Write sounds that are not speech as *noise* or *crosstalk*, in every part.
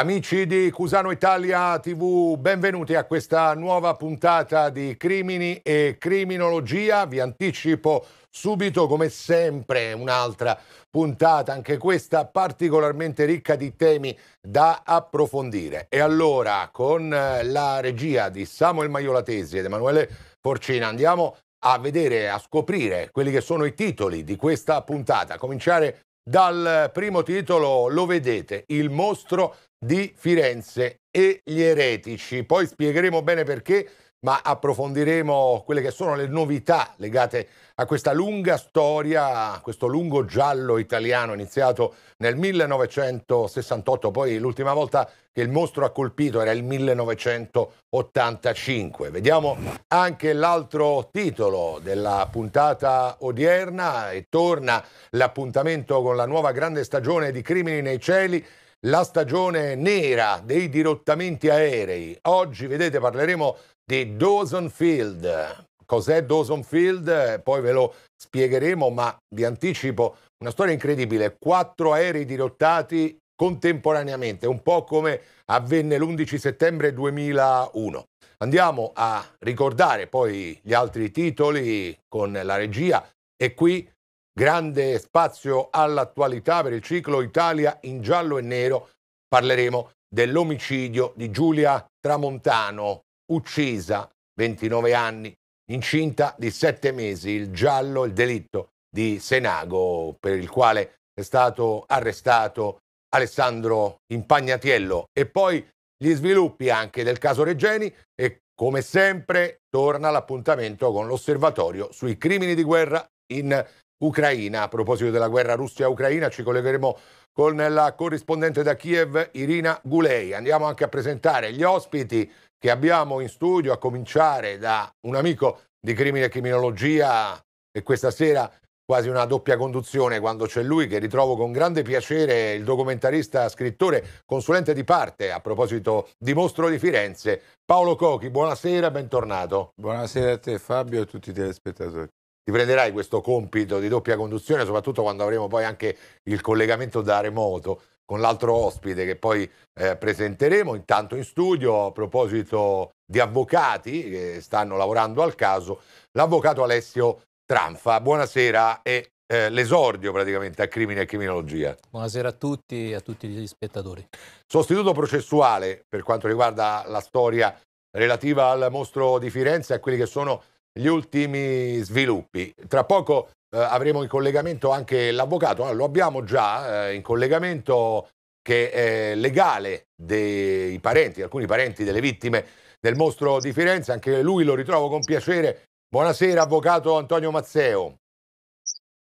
Amici di Cusano Italia TV, benvenuti a questa nuova puntata di Crimini e Criminologia. Vi anticipo subito, come sempre, un'altra puntata, anche questa particolarmente ricca di temi da approfondire. E allora, con eh, la regia di Samuel Maiolatesi ed Emanuele Porcina, andiamo a vedere, a scoprire quelli che sono i titoli di questa puntata. A cominciare dal primo titolo lo vedete, il mostro di Firenze e gli eretici. Poi spiegheremo bene perché, ma approfondiremo quelle che sono le novità legate a questa lunga storia, a questo lungo giallo italiano iniziato nel 1968, poi l'ultima volta che il mostro ha colpito era il 1985. Vediamo anche l'altro titolo della puntata odierna e torna l'appuntamento con la nuova grande stagione di Crimini nei cieli la stagione nera dei dirottamenti aerei. Oggi, vedete, parleremo di Dawson Field. Cos'è Dawson Field? Poi ve lo spiegheremo, ma vi anticipo una storia incredibile. Quattro aerei dirottati contemporaneamente, un po' come avvenne l'11 settembre 2001. Andiamo a ricordare poi gli altri titoli con la regia e qui Grande spazio all'attualità per il ciclo Italia in giallo e nero. Parleremo dell'omicidio di Giulia Tramontano, uccisa, 29 anni, incinta di 7 mesi, il giallo, il delitto di Senago, per il quale è stato arrestato Alessandro Impagnatiello. E poi gli sviluppi anche del caso Regeni e come sempre torna l'appuntamento con l'osservatorio sui crimini di guerra in Ucraina. A proposito della guerra Russia-Ucraina ci collegheremo con la corrispondente da Kiev Irina Gulei. Andiamo anche a presentare gli ospiti che abbiamo in studio, a cominciare da un amico di Crimine e Criminologia e questa sera quasi una doppia conduzione quando c'è lui che ritrovo con grande piacere il documentarista, scrittore, consulente di parte a proposito di Mostro di Firenze, Paolo Cochi. Buonasera, bentornato. Buonasera a te Fabio e a tutti i telespettatori ti prenderai questo compito di doppia conduzione, soprattutto quando avremo poi anche il collegamento da remoto con l'altro ospite che poi eh, presenteremo intanto in studio a proposito di avvocati che stanno lavorando al caso, l'avvocato Alessio Tranfa. Buonasera e eh, l'esordio praticamente a crimine e criminologia. Buonasera a tutti e a tutti gli spettatori. Sostituto processuale per quanto riguarda la storia relativa al mostro di Firenze e a quelli che sono gli ultimi sviluppi. Tra poco eh, avremo in collegamento anche l'avvocato, ah, lo abbiamo già eh, in collegamento che è legale dei parenti, alcuni parenti delle vittime del mostro di Firenze, anche lui lo ritrovo con piacere. Buonasera avvocato Antonio Mazzeo.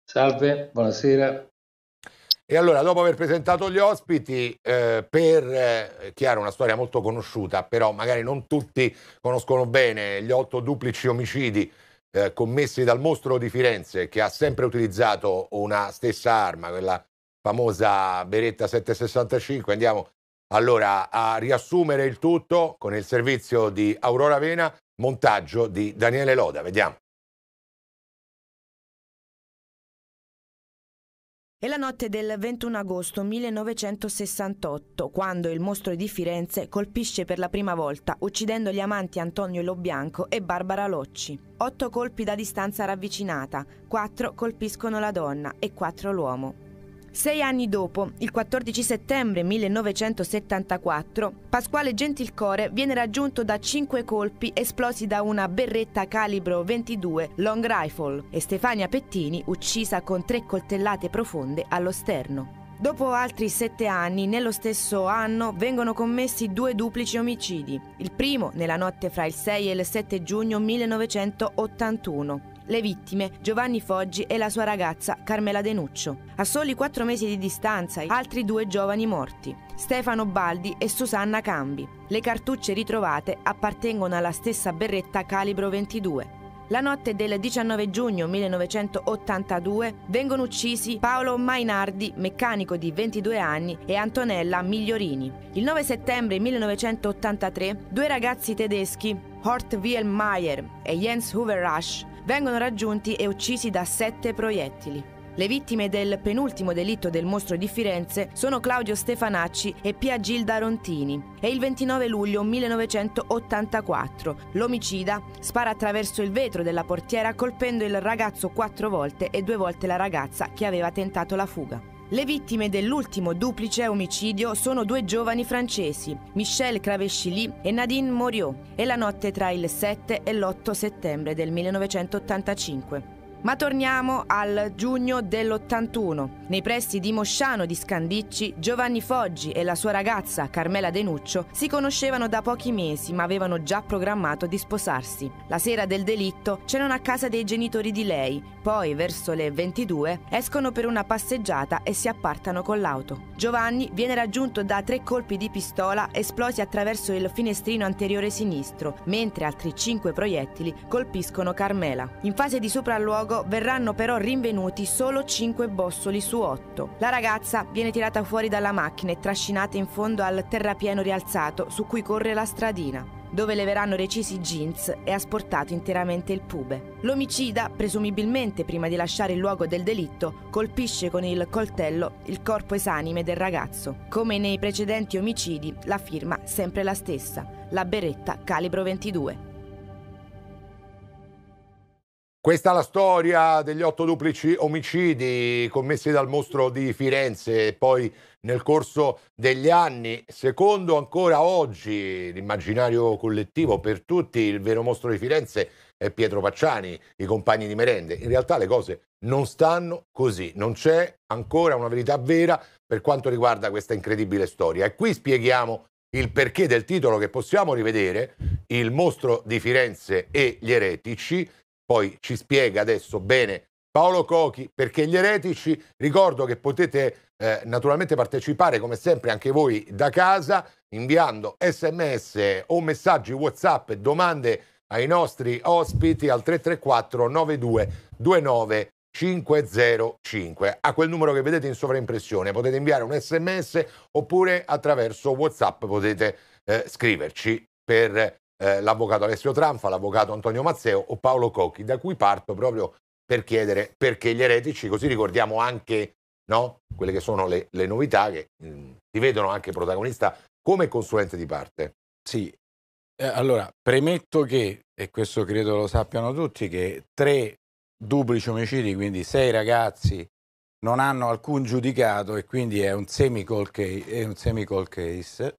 Salve, buonasera. E allora, dopo aver presentato gli ospiti, eh, per eh, chiaro, una storia molto conosciuta, però magari non tutti conoscono bene gli otto duplici omicidi eh, commessi dal mostro di Firenze, che ha sempre utilizzato una stessa arma, quella famosa Beretta 765. Andiamo allora a riassumere il tutto con il servizio di Aurora Vena, montaggio di Daniele Loda. Vediamo. È la notte del 21 agosto 1968, quando il mostro di Firenze colpisce per la prima volta, uccidendo gli amanti Antonio Lobianco e Barbara Locci. Otto colpi da distanza ravvicinata, quattro colpiscono la donna e quattro l'uomo. Sei anni dopo, il 14 settembre 1974, Pasquale Gentilcore viene raggiunto da cinque colpi esplosi da una berretta calibro 22 long rifle e Stefania Pettini uccisa con tre coltellate profonde allo sterno. Dopo altri sette anni, nello stesso anno, vengono commessi due duplici omicidi. Il primo nella notte fra il 6 e il 7 giugno 1981. Le vittime, Giovanni Foggi e la sua ragazza Carmela Denuccio. A soli quattro mesi di distanza, altri due giovani morti, Stefano Baldi e Susanna Cambi. Le cartucce ritrovate appartengono alla stessa berretta calibro 22. La notte del 19 giugno 1982 vengono uccisi Paolo Mainardi, meccanico di 22 anni, e Antonella Migliorini. Il 9 settembre 1983 due ragazzi tedeschi, Hort Wielmeyer e Jens Hoover Rush vengono raggiunti e uccisi da sette proiettili. Le vittime del penultimo delitto del mostro di Firenze sono Claudio Stefanacci e Pia Gilda Rontini. E il 29 luglio 1984 l'omicida spara attraverso il vetro della portiera colpendo il ragazzo quattro volte e due volte la ragazza che aveva tentato la fuga. Le vittime dell'ultimo duplice omicidio sono due giovani francesi, Michel Cravechili e Nadine Moriot, e la notte tra il 7 e l'8 settembre del 1985. Ma torniamo al giugno dell'81. Nei pressi di Mosciano di Scandicci, Giovanni Foggi e la sua ragazza Carmela Denuccio si conoscevano da pochi mesi ma avevano già programmato di sposarsi. La sera del delitto c'erano a casa dei genitori di lei, poi verso le 22 escono per una passeggiata e si appartano con l'auto. Giovanni viene raggiunto da tre colpi di pistola esplosi attraverso il finestrino anteriore sinistro, mentre altri cinque proiettili colpiscono Carmela. In fase di sopralluogo luogo verranno però rinvenuti solo 5 bossoli su 8. La ragazza viene tirata fuori dalla macchina e trascinata in fondo al terrapieno rialzato su cui corre la stradina dove le verranno recisi i jeans e asportato interamente il pube. L'omicida, presumibilmente prima di lasciare il luogo del delitto, colpisce con il coltello il corpo esanime del ragazzo. Come nei precedenti omicidi, la firma sempre la stessa, la beretta calibro 22. Questa è la storia degli otto duplici omicidi commessi dal mostro di Firenze poi nel corso degli anni, secondo ancora oggi l'immaginario collettivo per tutti, il vero mostro di Firenze è Pietro Pacciani, i compagni di merende. In realtà le cose non stanno così, non c'è ancora una verità vera per quanto riguarda questa incredibile storia. E qui spieghiamo il perché del titolo che possiamo rivedere, Il mostro di Firenze e gli eretici, poi ci spiega adesso bene Paolo Cochi, perché gli eretici, ricordo che potete eh, naturalmente partecipare come sempre anche voi da casa inviando sms o messaggi whatsapp, domande ai nostri ospiti al 334 92 29 505 a quel numero che vedete in sovraimpressione potete inviare un sms oppure attraverso whatsapp potete eh, scriverci per eh, l'avvocato Alessio Tranfa, l'avvocato Antonio Mazzeo o Paolo Cocchi, da cui parto proprio per chiedere perché gli eretici, così ricordiamo anche no, quelle che sono le, le novità che mh, mm, si vedono anche protagonista come consulente di parte. Sì, eh, allora premetto che, e questo credo lo sappiano tutti, che tre duplici omicidi, quindi sei ragazzi non hanno alcun giudicato e quindi è un semi-call case. È un semi-call case.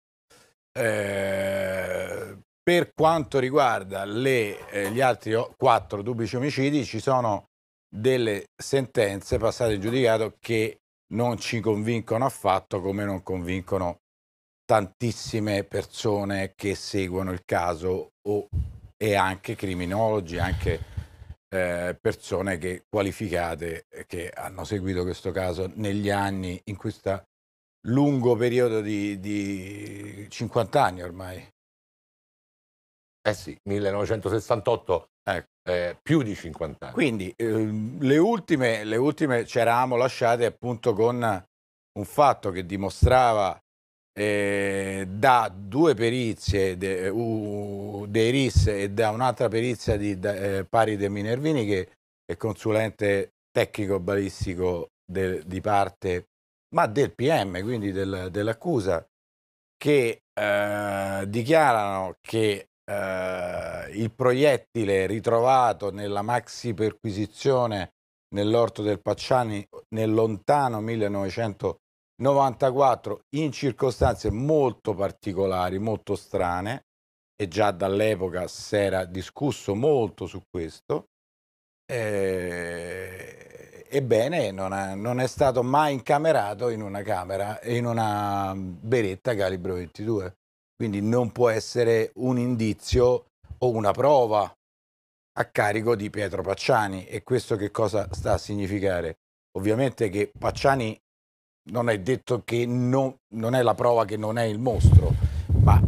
Eh, per quanto riguarda le, eh, gli altri quattro duplici omicidi, ci sono delle sentenze passate in giudicato che non ci convincono affatto, come non convincono tantissime persone che seguono il caso o, e anche criminologi, anche eh, persone che, qualificate eh, che hanno seguito questo caso negli anni, in questo lungo periodo di, di 50 anni ormai. Eh sì, 1968, ecco. eh, più di 50 anni. Quindi eh, le, ultime, le ultime ci eravamo lasciate appunto con un fatto che dimostrava eh, da due perizie de, uh, dei RIS e da un'altra perizia di da, eh, Pari De Minervini che è consulente tecnico balistico di parte ma del PM quindi del, dell'accusa che eh, dichiarano che eh, il proiettile ritrovato nella maxi perquisizione nell'orto del Pacciani nel lontano 1994 in circostanze molto particolari, molto strane e già dall'epoca si era discusso molto su questo. Eh, ebbene, non, ha, non, è stato mai incamerato in una camera, in una beretta calibro 22. Quindi non può essere un indizio o una prova a carico di Pietro Pacciani. E questo che cosa sta a significare? Ovviamente che Pacciani non è detto che non, non è la prova che non è il mostro, ma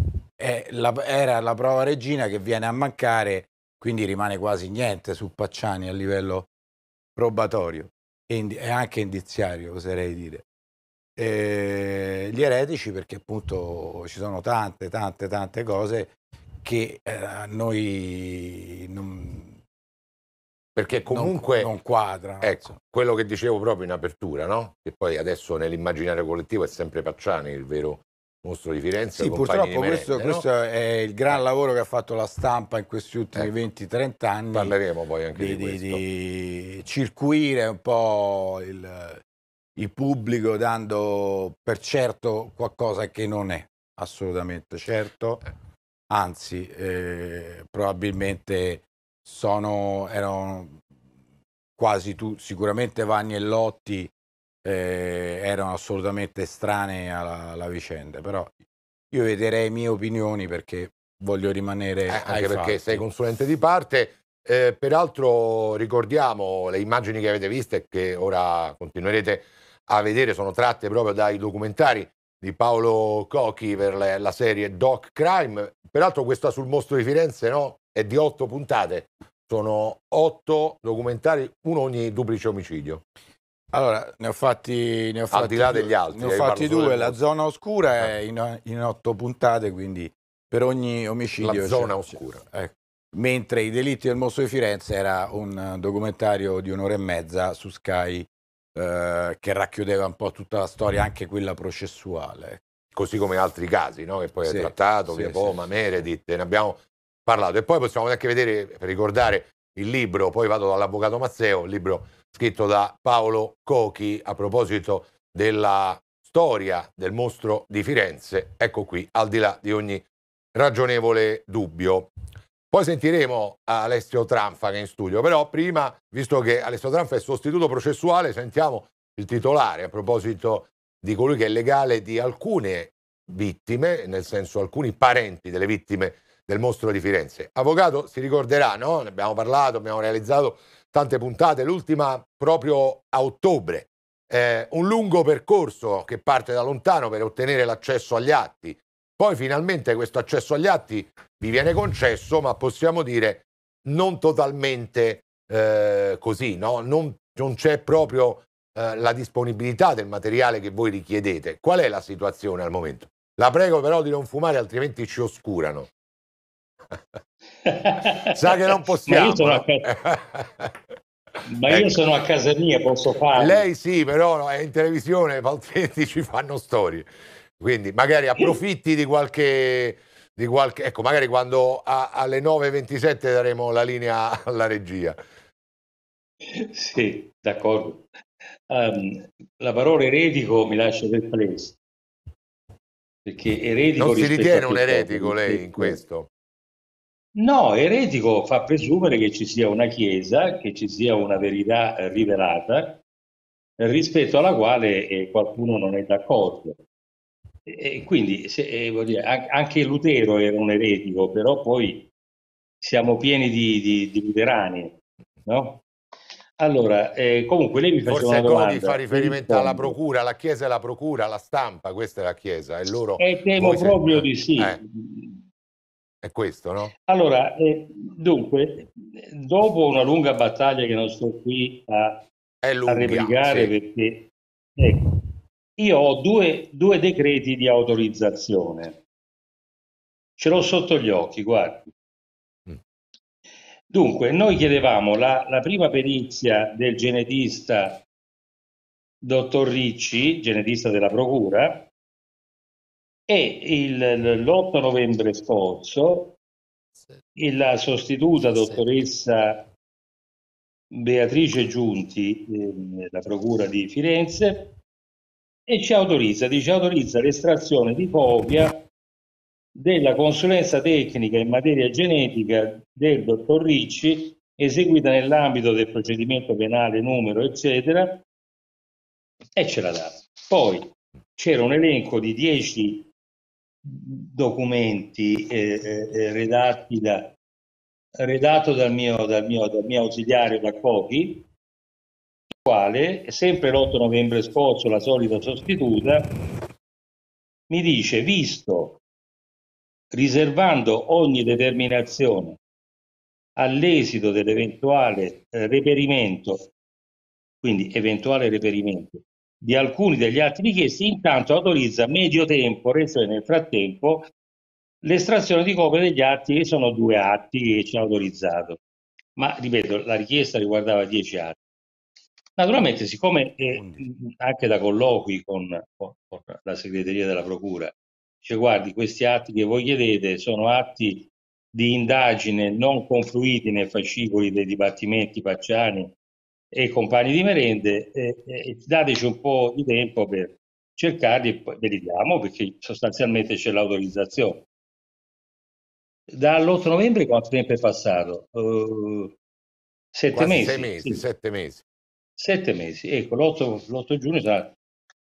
la, era la prova regina che viene a mancare, quindi rimane quasi niente su Pacciani a livello probatorio e, indi- e anche indiziario, oserei dire eh, gli eretici perché appunto ci sono tante, tante, tante cose che a eh, noi non, perché comunque non, non quadra. Ecco, quello che dicevo proprio in apertura, no? Che poi adesso nell'immaginario collettivo è sempre Pacciani il vero mostro di Firenze. Sì, purtroppo Merende, questo, no? questo, è il gran eh. lavoro che ha fatto la stampa in questi ultimi ecco. 20-30 anni. Parleremo poi anche di, di, di, di circuire un po' il, il pubblico dando per certo qualcosa che non è assolutamente certo, anzi eh, probabilmente sono, erano quasi tu, sicuramente Vanni e Lotti eh, erano assolutamente strane alla, alla, vicenda, però io vederei mie opinioni perché voglio rimanere... Eh, anche perché fatti. sei consulente di parte, eh, peraltro ricordiamo le immagini che avete visto e che ora continuerete a vedere, sono tratte proprio dai documentari di Paolo Cocchi per la, la serie Doc Crime. Peraltro questa sul mostro di Firenze no? è di otto puntate, sono otto documentari, uno ogni duplice omicidio. Allora, ne ho fatti, ne ho fatti, là degli altri, ne ho fatti due. La zona oscura è eh. in, in, otto puntate, quindi per ogni omicidio. La zona oscura. Ecco. Mentre I delitti del mostro di Firenze era un eh, documentario di un'ora e mezza su Sky eh, che racchiudeva un po' tutta la storia, anche quella processuale. Così come altri casi, no? che poi sì, è trattato, sì, via Poma, sì, Meredith, ne abbiamo parlato. E poi possiamo anche vedere, per ricordare, il libro, poi vado dall'avvocato Mazzeo, il libro scritto da Paolo Cochi a proposito della storia del mostro di Firenze. Ecco qui, al di là di ogni ragionevole dubbio. Poi sentiremo Alessio Tranfa che è in studio, però prima, visto che Alessio Tranfa è sostituto processuale, sentiamo il titolare a proposito di colui che è legale di alcune vittime, nel senso alcuni parenti delle vittime del mostro di Firenze. Avvocato si ricorderà, no? Ne abbiamo parlato, abbiamo realizzato tante puntate, l'ultima proprio a ottobre. Eh, un lungo percorso che parte da lontano per ottenere l'accesso agli atti, poi finalmente questo accesso agli atti vi viene concesso, ma possiamo dire non totalmente eh, così, no? non, non, c'è proprio eh, la disponibilità del materiale che voi richiedete. Qual è la situazione al momento? La prego però di non fumare, altrimenti ci oscurano. *laughs* Sa che non possiamo. Ma io, a... *laughs* Ma io ecco. sono a casa mia, posso fare. Lei sì, però è in televisione, altrimenti ci fanno storie. Quindi magari approfitti di qualche, di qualche ecco, magari quando a, alle 9.27 daremo la linea alla regia. Sì, d'accordo. Um, la parola eretico mi lascia palese Perché eretico. Non si ritiene un eretico lei in questo? No, eretico fa presumere che ci sia una chiesa, che ci sia una verità rivelata rispetto alla quale eh, qualcuno non è d'accordo. E quindi se, eh, dire, anche Lutero era un eretico, però poi siamo pieni di, di, di luterani, no? Allora, eh, comunque lei mi faceva Forse una domanda. Forse fa riferimento alla procura, la Chiesa è la procura, la stampa, questa è la Chiesa, è loro... E eh, temo proprio senti... di sì. Eh. È questo, no? Allora, eh, dunque, dopo una lunga battaglia che non sto qui a, lunga, a replicare sì. perché... Ecco, io ho due, due decreti di autorizzazione. Ce l'ho sotto gli occhi, guardi. Mm. Dunque, noi chiedevamo la, la, prima perizia del genetista dottor Ricci, genetista della Procura, e l'8 novembre scorso la sostituta dottoressa Beatrice Giunti eh, della Procura di Firenze e ci autorizza, dice autorizza l'estrazione di copia della consulenza tecnica in materia genetica del dottor Ricci eseguita nell'ambito del procedimento penale numero eccetera e ce la dà. Poi c'era un elenco di 10 documenti eh, eh, eh, redatti da, redatto dal mio, dal mio, dal mio ausiliario da Cochi quale, sempre l'8 novembre scorso, la solita sostituta, mi dice, visto, riservando ogni determinazione all'esito dell'eventuale eh, reperimento, quindi eventuale reperimento, di alcuni degli atti richiesti, intanto autorizza medio tempo, cioè nel frattempo, l'estrazione di copia degli atti, che sono due atti che ci ha autorizzato. Ma, ripeto, la richiesta riguardava dieci atti. Naturalmente, siccome è, mm, anche da colloqui con, con, la segreteria della Procura, dice guardi, questi atti che voi chiedete sono atti di indagine non confluiti nei fascicoli dei dibattimenti pacciani e compagni di merende, eh, eh, dateci un po' di tempo per cercarli e poi vediamo perché sostanzialmente c'è l'autorizzazione. Dall'8 novembre quanto tempo è passato? Uh, sette mesi. Sei mesi, sì. sette mesi. Sette mesi, ecco, l'8, giugno sarà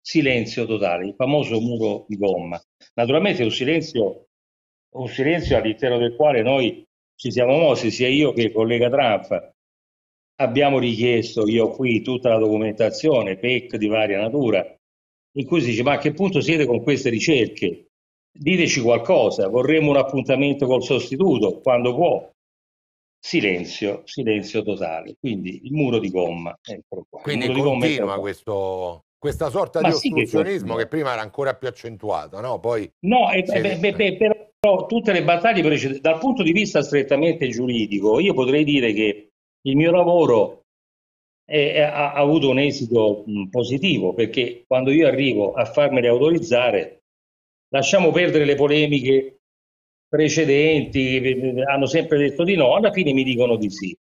silenzio totale, il famoso muro di gomma. Naturalmente è un silenzio, un silenzio all'interno del quale noi ci siamo mossi, sia io che il collega Trump. Abbiamo richiesto io qui tutta la documentazione, PEC di varia natura, in cui si dice ma a che punto siete con queste ricerche? Diteci qualcosa, vorremmo un appuntamento col sostituto, quando può, silenzio, silenzio totale. Quindi il muro di gomma, eccolo eh, qua. Quindi continua questo, questa sorta Ma di sì ostruzionismo che, che, prima era ancora più accentuato, no? Poi no, e, beh, eh. tutte le battaglie precedenti, dal punto di vista strettamente giuridico, io potrei dire che il mio lavoro è, ha, ha avuto un esito mh, positivo, perché quando io arrivo a farmele autorizzare, lasciamo perdere le polemiche precedenti hanno sempre detto di no, alla fine mi dicono di sì.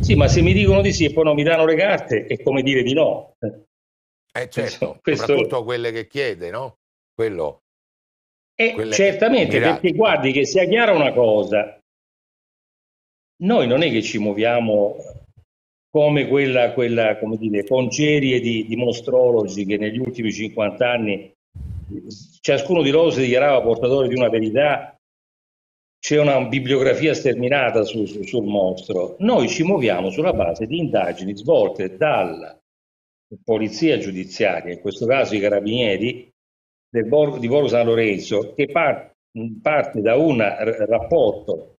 Sì, ma se mi dicono di sì e poi non mi danno le carte, è come dire di no. Eh, eh certo, Questo... soprattutto quelle che chiede, no? Quello. Eh, certamente, mirate. perché guardi che sia chiara una cosa, noi non è che ci muoviamo come quella, quella come dire, congerie di, di mostrologi che negli ultimi 50 anni ciascuno di loro si dichiarava portatore di una verità c'è una bibliografia sterminata su, su, sul mostro, noi ci muoviamo sulla base di indagini svolte dalla polizia giudiziaria, in questo caso i carabinieri Borgo, di Borgo San Lorenzo, che par, parte da un rapporto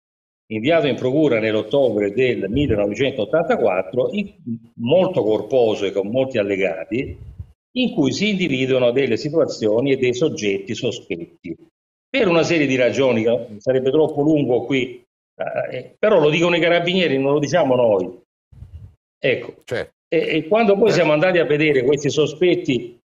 inviato in procura nell'ottobre del 1984, in, molto corposo e con molti allegati, in cui si individuano delle situazioni e dei soggetti sospetti per una serie di ragioni, sarebbe troppo lungo qui, eh, eh, però lo dicono i carabinieri, non lo diciamo noi. Ecco, certo. e, e, quando poi certo. siamo andati a vedere questi sospetti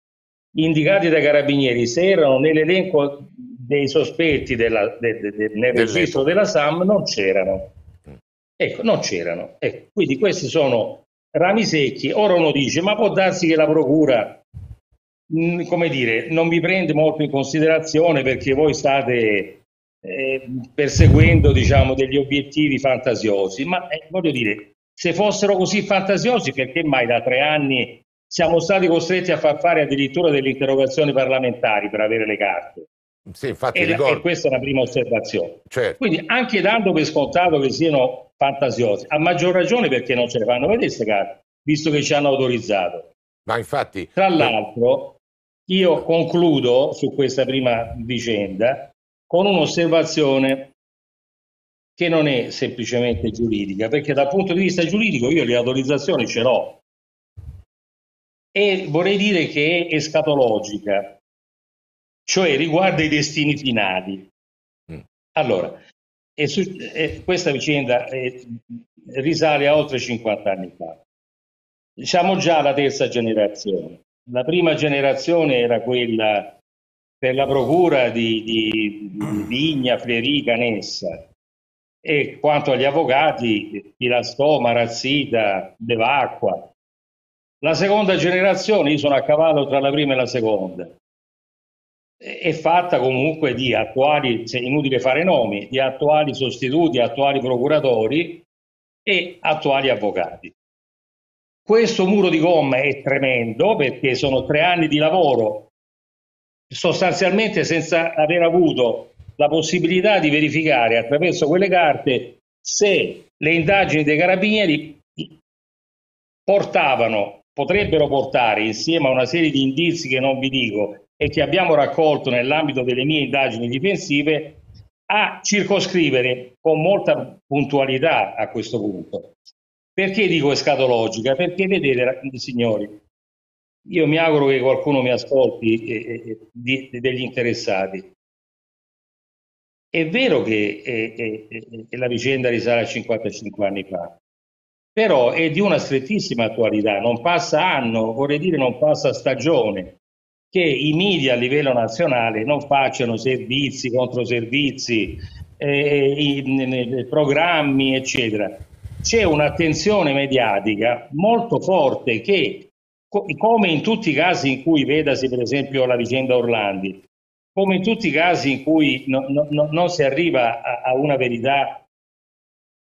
indicati dai carabinieri, se erano nell'elenco dei sospetti della, de, de, de, nel registro della SAM, non c'erano. Mm. Ecco, non c'erano. Ecco, quindi questi sono rami secchi. Ora uno dice, ma può darsi che la procura Mm, come dire, non vi prende molto in considerazione perché voi state eh, perseguendo diciamo, degli obiettivi fantasiosi, ma eh, voglio dire, se fossero così fantasiosi, perché mai da tre anni siamo stati costretti a far fare addirittura delle interrogazioni parlamentari per avere le carte? Sì, infatti, e, ricordo... e questa è la prima osservazione. Certo. Quindi anche dando per scontato che siano fantasiosi, a maggior ragione perché non ce le fanno vedere queste carte, visto che ci hanno autorizzato. Ma infatti... Tra l'altro, io concludo su questa prima vicenda con un'osservazione che non è semplicemente giuridica, perché dal punto di vista giuridico io le autorizzazioni ce l'ho. E vorrei dire che è escatologica, cioè riguarda i destini finali. Mm. Allora, e su, e questa vicenda è, risale a oltre 50 anni fa. Diciamo già la terza generazione la prima generazione era quella per la procura di, di, di Igna Flerica Nessa e quanto agli avvocati Pilastò, Marazzita, Devacqua. La seconda generazione, io sono a cavallo tra la prima e la seconda, è fatta comunque di attuali, è inutile fare nomi, di attuali sostituti, attuali procuratori e attuali avvocati. Questo muro di gomma è tremendo perché sono tre anni di lavoro sostanzialmente senza aver avuto la possibilità di verificare attraverso quelle carte se le indagini dei carabinieri portavano, potrebbero portare insieme a una serie di indizi che non vi dico e che abbiamo raccolto nell'ambito delle mie indagini difensive a circoscrivere con molta puntualità a questo punto perché dico escatologica? Perché vedete, signori, io mi auguro che qualcuno mi ascolti eh, eh, degli interessati. È vero che eh, la vicenda risale a 55 anni fa, però è di una strettissima attualità, non passa anno, vorrei dire non passa stagione, che i media a livello nazionale non facciano servizi, controservizi, eh, i, i, i, programmi, eccetera c'è un'attenzione mediatica molto forte che, come in tutti i casi in cui vedasi per esempio la vicenda Orlandi, come in tutti i casi in cui no, no, no, non si arriva a, a una verità,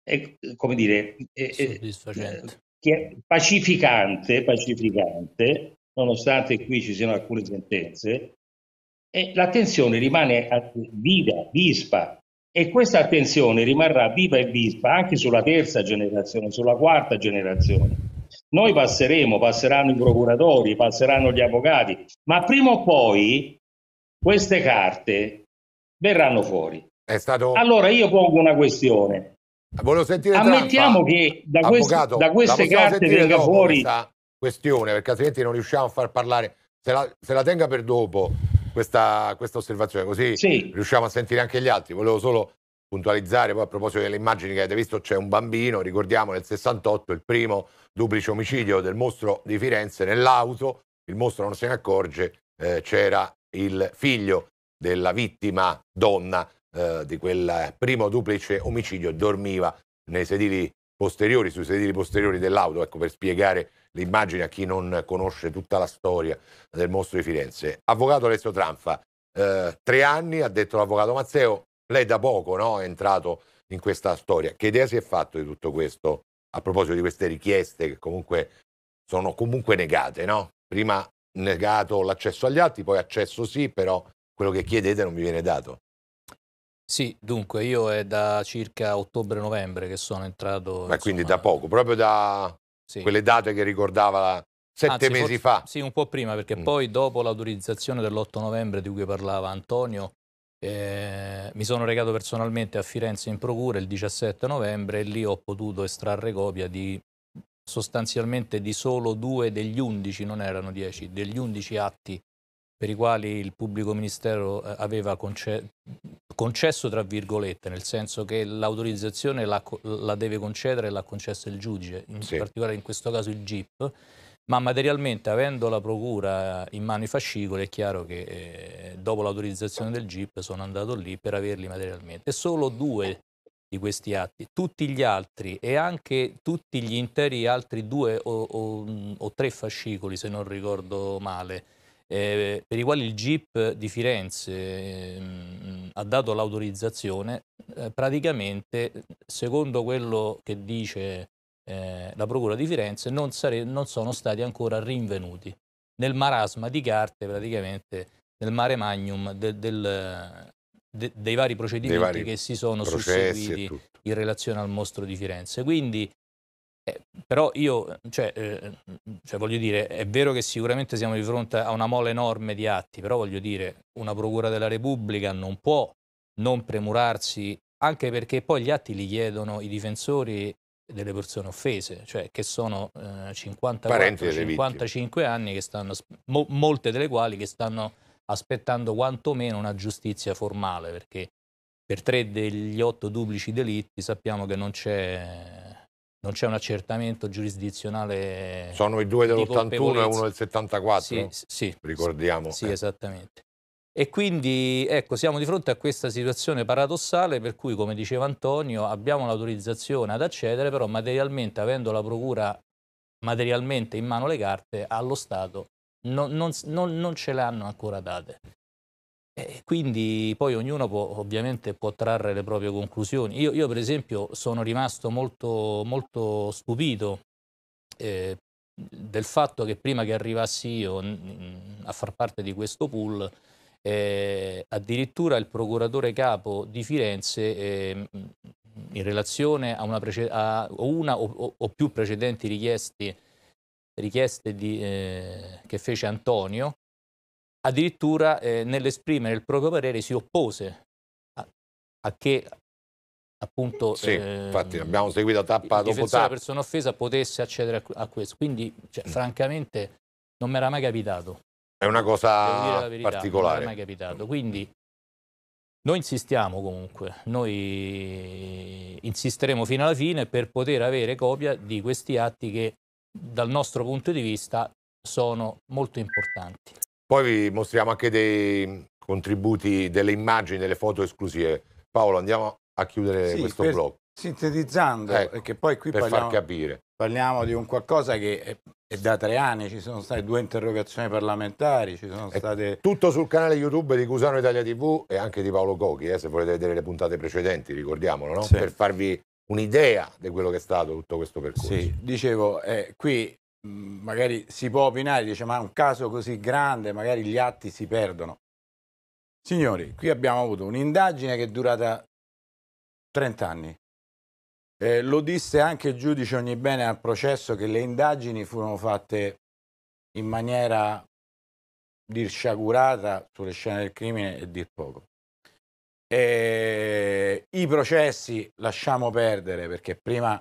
eh, come dire, eh, eh, pacificante, pacificante, nonostante qui ci siano alcune sentenze, l'attenzione rimane eh, viva, vispa, e questa attenzione rimarrà viva e vispa anche sulla terza generazione, sulla quarta generazione. Noi passeremo, passeranno i procuratori, passeranno gli avvocati, ma prima o poi queste carte verranno fuori. È Stato... Allora io pongo una questione. Volevo sentire Ammettiamo Trump, che da, avvocato, queste, da queste carte venga fuori... Questa questione, perché altrimenti non riusciamo a far parlare. Se la, se la tenga per dopo, questa, questa osservazione, così sì. riusciamo a sentire anche gli altri. Volevo solo puntualizzare, poi a proposito delle immagini che avete visto, c'è un bambino, ricordiamo nel 68 il primo duplice omicidio del mostro di Firenze nell'auto, il mostro non se ne accorge, eh, c'era il figlio della vittima donna eh, di quel primo duplice omicidio, dormiva nei sedili posteriori, sui sedili posteriori dell'auto, ecco per spiegare l'immagine a chi non conosce tutta la storia del mostro di Firenze. Avvocato Alessio Tranfa, eh, tre anni, ha detto l'avvocato Mazzeo, lei da poco no, è entrato in questa storia. Che idea si è fatto di tutto questo a proposito di queste richieste che comunque sono comunque negate, no? Prima negato l'accesso agli atti, poi accesso sì, però quello che chiedete non vi viene dato. Sì, dunque io è da circa ottobre-novembre che sono entrato. Ma quindi da poco, proprio da sì. quelle date che ricordava sette Anzi, mesi fa. Sì, un po' prima, perché mm. poi dopo l'autorizzazione dell'8 novembre di cui parlava Antonio, eh, mi sono recato personalmente a Firenze in procura il 17 novembre e lì ho potuto estrarre copia di sostanzialmente di solo due degli undici, non erano dieci, degli undici atti per i quali il pubblico ministero eh, aveva concesso tra virgolette, nel senso che l'autorizzazione la, la, deve concedere e l'ha concessa il giudice, in sì. particolare in questo caso il GIP, ma materialmente avendo la procura in mano i fascicoli è chiaro che eh, dopo l'autorizzazione del GIP sono andato lì per averli materialmente. Solo due di questi atti, tutti gli altri e anche tutti gli interi altri due o, o, o tre fascicoli se non ricordo male, eh, per i quali il GIP di Firenze eh, ha dato l'autorizzazione, eh, praticamente secondo quello che dice eh, la Procura di Firenze non, sare- non, sono stati ancora rinvenuti nel marasma di carte praticamente nel mare magnum de- del, de- dei vari procedimenti dei vari che si sono susseguiti in relazione al mostro di Firenze. Quindi eh, però io, cioè, eh, cioè, voglio dire, è vero che sicuramente siamo di fronte a una mole enorme di atti, però voglio dire, una Procura della Repubblica non può non premurarsi, anche perché poi gli atti li chiedono i difensori delle persone offese, cioè che sono eh, 54-55 anni, che stanno, mo, molte delle quali che stanno aspettando quantomeno una giustizia formale, perché per tre degli otto duplici delitti sappiamo che non c'è non c'è un accertamento giurisdizionale. Sono i due dell'81 e uno del 74, sì, sì, ricordiamo. Sì, eh. esattamente. E quindi ecco, siamo di fronte a questa situazione paradossale per cui, come diceva Antonio, abbiamo l'autorizzazione ad accedere, però materialmente, avendo la procura materialmente in mano le carte, allo Stato non, non, non, non ce le hanno ancora date. E eh, quindi poi ognuno può, ovviamente può trarre le proprie conclusioni. Io, io per esempio sono rimasto molto, molto stupito eh, del fatto che prima che arrivassi io a far parte di questo pool, eh, addirittura il procuratore capo di Firenze, eh, in relazione a una, a una o, o, più precedenti richieste, richieste di, eh, che fece Antonio, addirittura eh, nell'esprimere il proprio parere si oppose a, a che appunto sì, eh, infatti abbiamo seguito tappa dopo tappa la persona offesa potesse accedere a, a questo quindi cioè, mm. francamente non mi era mai capitato è una cosa verità, particolare non mi era mai capitato quindi noi insistiamo comunque noi insisteremo fino alla fine per poter avere copia di questi atti che dal nostro punto di vista sono molto importanti poi vi mostriamo anche dei contributi, delle immagini, delle foto esclusive. Paolo, andiamo a chiudere sì, questo per, blocco. Sintetizzando, ecco, perché poi qui per parliamo, far capire. parliamo di un qualcosa che è, è, da tre anni, ci sono state due interrogazioni parlamentari, ci sono è state... Tutto sul canale YouTube di Cusano Italia TV e anche di Paolo Cochi, eh, se volete vedere le puntate precedenti, ricordiamolo, no? sì. per farvi un'idea di quello che è stato tutto questo percorso. Sì, dicevo, eh, qui Mm, magari si può opinare, dice ma un caso così grande, magari gli atti si perdono. Signori, qui abbiamo avuto un'indagine che è durata 30 anni. Eh, lo disse anche il giudice ogni bene al processo che le indagini furono fatte in maniera dir sciagurata sulle scene del crimine e dir poco. E eh, I processi lasciamo perdere perché prima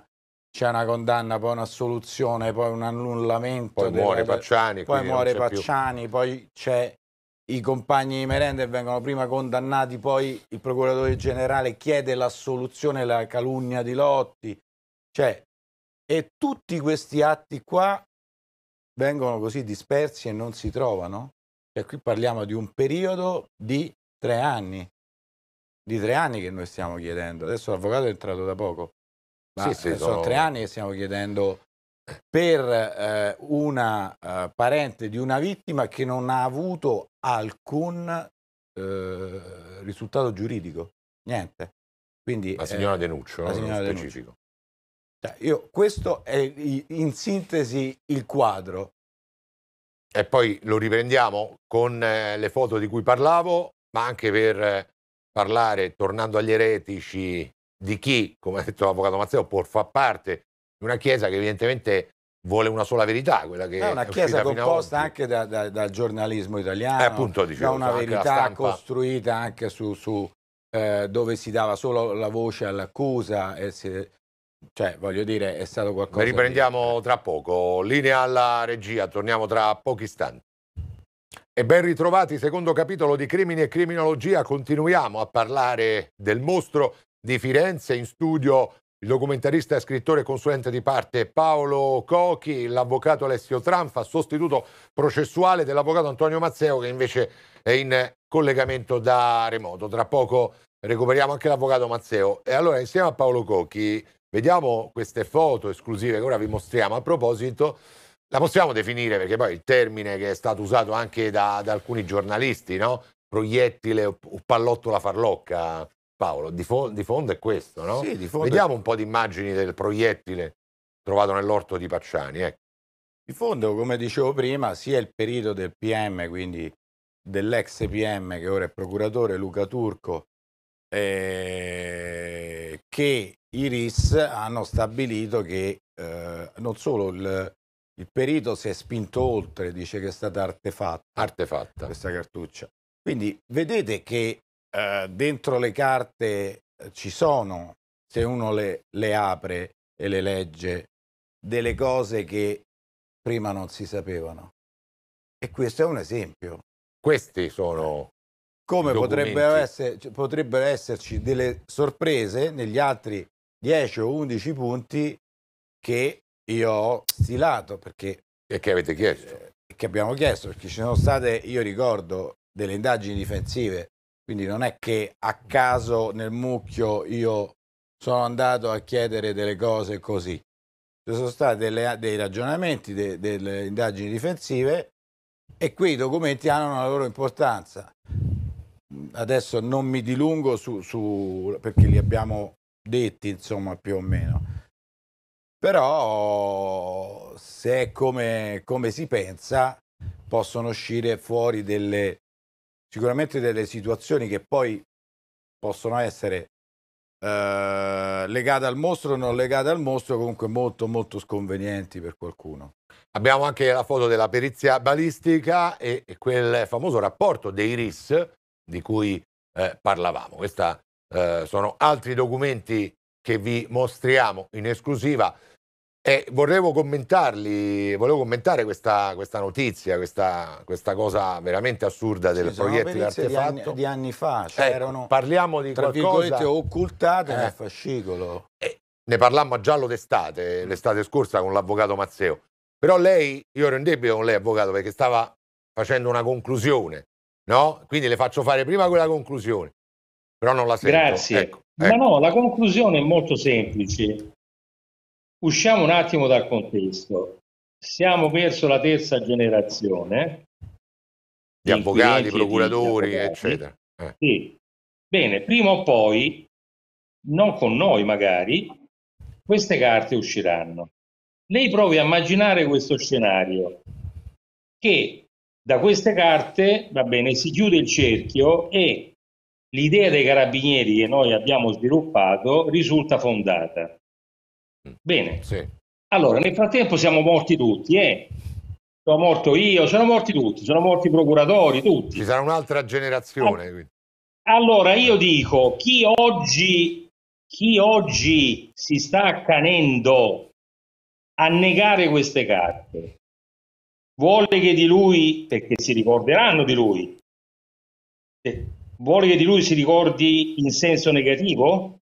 c'è una condanna, poi un'assoluzione, poi un annullamento. Poi della, muore Pacciani. Poi muore Pacciani, più. poi c'è i compagni di merenda che vengono prima condannati, poi il procuratore generale chiede l'assoluzione, la calunnia di Lotti. Cioè, e tutti questi atti qua vengono così dispersi e non si trovano. Cioè, qui parliamo di un periodo di tre anni, di tre anni che noi stiamo chiedendo. Adesso l'avvocato è entrato da poco. Ma sì, eh, sono... sono tre anni che stiamo chiedendo per eh, una eh, parente di una vittima che non ha avuto alcun eh, risultato giuridico, niente. Quindi, la eh, signora Denuccio, la eh, signora specifico. Cioè, io, questo è in sintesi il quadro. E poi lo riprendiamo con le foto di cui parlavo, ma anche per parlare, tornando agli eretici, di chi, come ha detto l'avvocato Mazzeo, può far parte di una Chiesa che evidentemente vuole una sola verità, quella che è una chiesa composta anche da, da, dal giornalismo italiano, è eh, appunto, dicevo, da una verità anche costruita anche su, su eh, dove si dava solo la voce all'accusa, e si, cioè voglio dire è stato qualcosa. Ne riprendiamo di... Eh. tra poco, linea alla regia, torniamo tra pochi istanti. E ben ritrovati, secondo capitolo di Crimini e Criminologia, continuiamo a parlare del mostro di Firenze. In studio il documentarista, scrittore e consulente di parte Paolo Cochi, l'avvocato Alessio Tranfa, sostituto processuale dell'avvocato Antonio Mazzeo che invece è in collegamento da remoto. Tra poco recuperiamo anche l'avvocato Mazzeo. E allora insieme a Paolo Cochi vediamo queste foto esclusive che ora vi mostriamo. A proposito, la possiamo definire perché poi il termine che è stato usato anche da, da alcuni giornalisti, no? proiettile o pallottola farlocca. Paolo, di, fo- di fondo è questo, no? Sì, di fondo Vediamo un po' di immagini del proiettile trovato nell'orto di Pacciani. Ecco. Di fondo, come dicevo prima, sia il perito del PM, quindi dell'ex PM che ora è procuratore Luca Turco, eh, che i RIS hanno stabilito che eh, non solo il, il, perito si è spinto oltre, dice che è stata artefatta, artefatta. questa cartuccia. Quindi vedete che eh, dentro le carte eh, ci sono, se uno le, le apre e le legge, delle cose che prima non si sapevano. E questo è un esempio. Questi sono come potrebbero, essere, cioè, potrebbero, esserci delle sorprese negli altri 10 o 11 punti che io ho stilato perché e che avete chiesto eh, che abbiamo chiesto perché ci sono state io ricordo delle indagini difensive quindi non è che a caso nel mucchio io sono andato a chiedere delle cose così. Ci sono stati delle, dei ragionamenti, de, delle indagini difensive e qui i documenti hanno una loro importanza. Adesso non mi dilungo su, su perché li abbiamo detti, insomma, più o meno. Però se è come, come si pensa, possono uscire fuori delle, sicuramente delle situazioni che poi possono essere eh, legate al mostro o non legate al mostro, comunque molto molto sconvenienti per qualcuno. Abbiamo anche la foto della perizia balistica e, e quel famoso rapporto dei RIS di cui eh, parlavamo. Questi eh, sono altri documenti che vi mostriamo in esclusiva e volevo commentarli, volevo commentare questa, questa notizia, questa, questa, cosa veramente assurda del sì, proiettile artefatto. Di anni, di anni fa, c'erano eh, cioè parliamo di tra qualcosa... occultate eh. nel fascicolo. Eh, ne parlammo già d'estate, mm. l'estate scorsa con l'avvocato Mazzeo. Però lei, io ero in debito con lei avvocato perché stava facendo una conclusione, no? Quindi le faccio fare prima quella conclusione, però non la sento. Grazie. Ecco, ecco. Ma no, la conclusione è molto semplice Usciamo un attimo dal contesto. Siamo verso la terza generazione. Gli avvocati, procuratori, avvocati. eccetera. Eh. Sì. Bene, prima o poi, non con noi magari, queste carte usciranno. Lei provi a immaginare questo scenario, che da queste carte, va bene, si chiude il cerchio e l'idea dei carabinieri che noi abbiamo sviluppato risulta fondata. Bene. Sì. Allora, nel frattempo siamo morti tutti, eh? Sono morto io, sono morti tutti, sono morti i procuratori, tutti. Ci sarà un'altra generazione. allora, io dico, chi oggi, chi oggi si sta accanendo a negare queste carte, vuole che di lui, perché si ricorderanno di lui, eh, vuole che di lui si ricordi in senso negativo?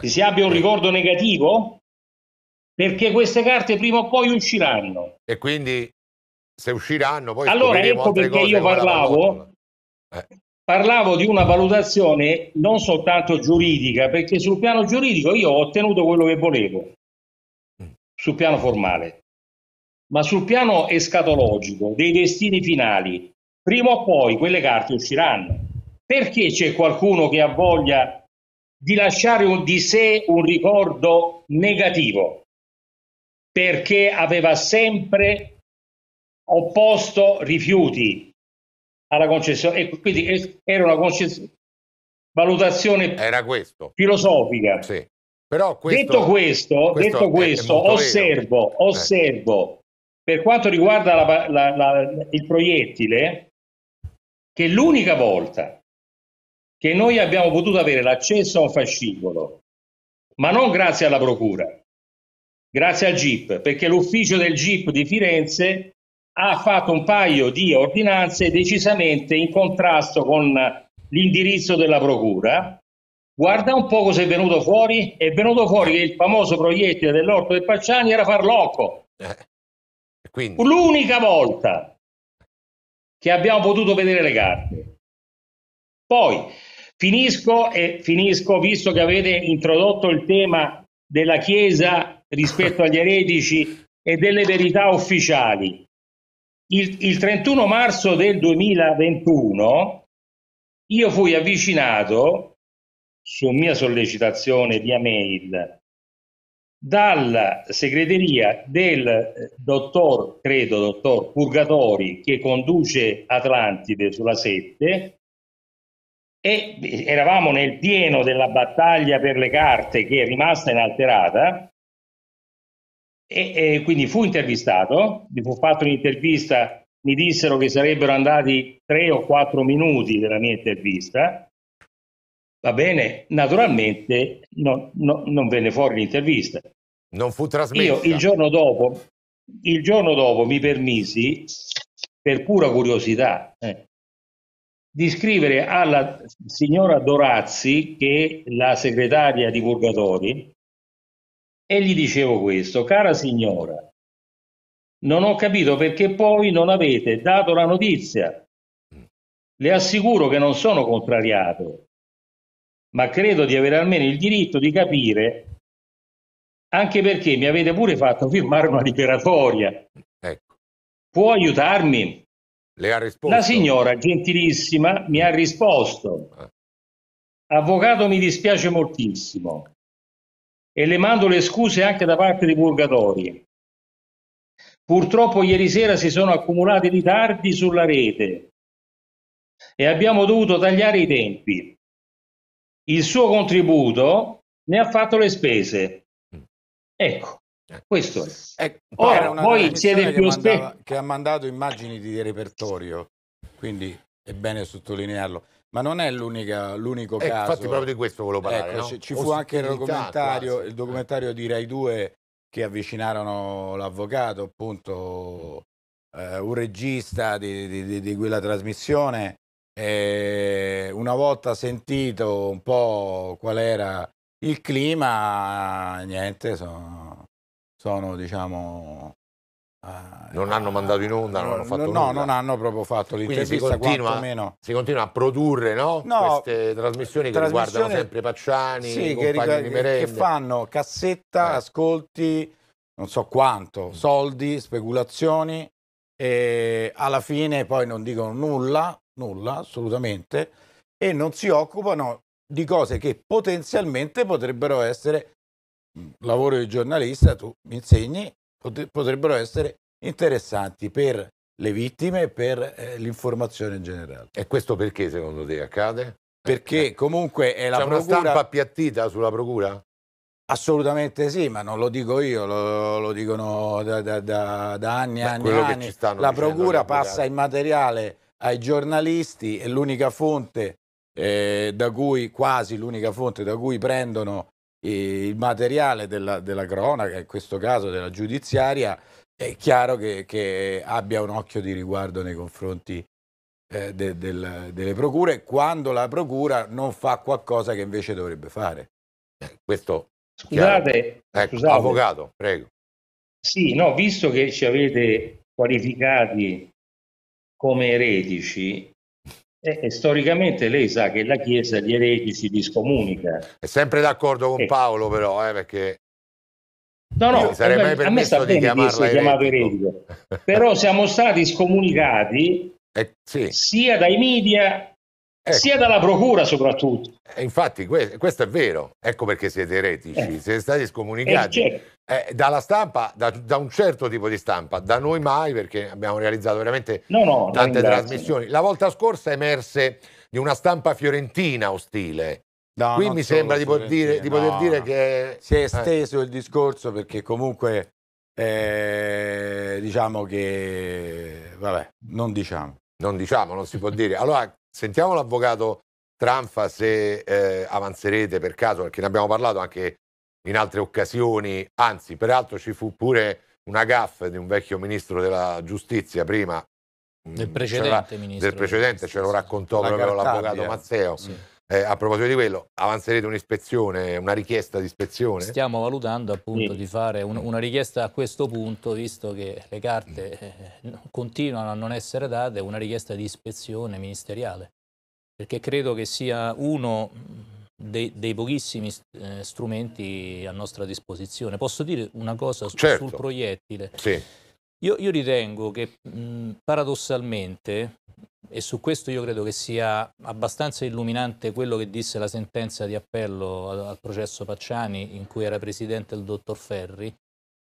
che si abbia un ricordo negativo, perché queste carte prima o poi usciranno. E quindi se usciranno poi... Allora ecco perché io parlavo, eh. parlavo di una valutazione non soltanto giuridica, perché sul piano giuridico io ho ottenuto quello che volevo, mm. sul piano formale, ma sul piano escatologico, dei destini finali, prima o poi quelle carte usciranno. Perché c'è qualcuno che ha voglia di lasciare di sé un ricordo negativo, perché aveva sempre opposto rifiuti alla concessione e quindi era una valutazione era filosofica. Sì. Però questo, detto questo, questo, detto questo è, è osservo, vero. Eh. osservo per quanto riguarda la, la, la, il proiettile che l'unica volta che noi abbiamo potuto avere l'accesso a un fascicolo, ma non grazie alla Procura, grazie al GIP, perché l'ufficio del GIP di Firenze ha fatto un paio di ordinanze decisamente in contrasto con l'indirizzo della Procura. Guarda un po' cosa è venuto fuori, è venuto fuori che il famoso proiettile dell'orto del Pacciani era farlocco. Eh, quindi... L'unica volta che abbiamo potuto vedere le carte. Poi Finisco e finisco, visto che avete introdotto il tema della Chiesa rispetto agli eretici e delle verità ufficiali. Il, il 31 marzo del 2021 io fui avvicinato, su mia sollecitazione via mail, dalla segreteria del eh, dottor, credo dottor Purgatori, che conduce Atlantide sulla 7, e eravamo nel pieno della battaglia per le carte che è rimasta inalterata e, e quindi fu intervistato, mi fu fatto un'intervista, mi dissero che sarebbero andati tre o quattro minuti della mia intervista, va bene, naturalmente no, no, non venne fuori l'intervista. Non fu trasmessa. Io il giorno dopo, il giorno dopo mi permisi, per pura curiosità, eh, di scrivere alla signora Dorazzi, che è la segretaria di Purgatori, e gli dicevo questo, cara signora, non ho capito perché poi non avete dato la notizia. Le assicuro che non sono contrariato, ma credo di avere almeno il diritto di capire, anche perché mi avete pure fatto firmare una liberatoria. Ecco. Può aiutarmi? Le ha risposto? La signora, gentilissima, mi ha risposto. Avvocato, mi dispiace moltissimo e le mando le scuse anche da parte dei Purgatori. Purtroppo ieri sera si sono accumulati ritardi sulla rete e abbiamo dovuto tagliare i tempi. Il suo contributo ne ha fatto le spese. Mm. Ecco, questo è. Eh, Ora, poi siete più che, che ha mandato immagini di repertorio, quindi è bene sottolinearlo. Ma non è l'unico eh, caso. Infatti, proprio di questo volevo parlare. Ecco, no? Ci, fu anche il documentario, il documentario di Rai 2 che avvicinarono l'avvocato, appunto, eh, un regista di, di, di quella trasmissione. E una volta sentito un po' qual era il clima, niente, sono sono, diciamo... Uh, non hanno eh, mandato in onda, non hanno fatto no, nulla. No, non hanno proprio fatto l'intervista, Quindi si continua, a produrre no? No, queste trasmissioni che riguardano sempre Pacciani, sì, che, che, fanno cassetta, eh. ascolti, non so quanto, soldi, speculazioni e alla fine poi non dicono nulla, nulla assolutamente, e non si occupano di cose che potenzialmente potrebbero essere lavoro di giornalista, tu mi insegni, potrebbero essere interessanti per le vittime e per eh, l'informazione in generale. E questo perché secondo te accade? Perché eh, eh. comunque è la C'è procura... una stampa appiattita sulla procura? Assolutamente sì, ma non lo dico io, lo, lo dicono da, da, da, da anni e anni. Che anni. Ci la procura passa il materiale ai giornalisti e l'unica fonte eh, da cui, quasi l'unica fonte da cui prendono eh, il materiale della, della, cronaca, in questo caso della giudiziaria, è chiaro che, che abbia un occhio di riguardo nei confronti eh, de, del, delle procure quando la procura non fa qualcosa che invece dovrebbe fare. Eh, questo Scusate, ecco, scusate. avvocato, prego. Sì, no, visto che ci avete qualificati come eretici, eh, e storicamente lei sa che la Chiesa gli eredi si discomunica. È sempre d'accordo con eh. Paolo, però, eh, perché. No, no, sarei eh, mai permesso me sta di chiamarla chiamato eretico. *laughs* però siamo stati scomunicati eh, sì. sia dai media ecco. sia dalla procura soprattutto. E infatti questo, è vero, ecco perché siete eretici, eh. siete stati scomunicati. Certo. Eh, dalla stampa, da, da, un certo tipo di stampa, da noi mai perché abbiamo realizzato veramente no, no, tante trasmissioni. La volta scorsa emerse di una stampa fiorentina ostile. No, Qui mi sembra di poter, dire, di poter dire, che... Si è eh. esteso eh. il discorso perché comunque eh, diciamo che... Vabbè, non diciamo. Non diciamo, non si può dire. Allora, sentiamo l'avvocato Tranfa se eh, avanzerete per caso, perché ne abbiamo parlato anche in altre occasioni, anzi peraltro ci fu pure una gaffa di un vecchio ministro della giustizia prima del mm, precedente ministro del precedente ce lo raccontò la proprio l'avvocato Mazzeo sì. eh, a proposito di quello avanzerete un'ispezione una richiesta di ispezione stiamo valutando appunto sì. di fare un, una richiesta a questo punto visto che le carte mm. eh, continuano a non essere date una richiesta di ispezione ministeriale perché credo che sia uno dei, dei pochissimi eh, strumenti a nostra disposizione. Posso dire una cosa certo. sul proiettile? Sì. Io, io, ritengo che mh, mm, paradossalmente, e su questo io credo che sia abbastanza illuminante quello che disse la sentenza di appello al, al processo Pacciani, in cui era presidente il dottor Ferri,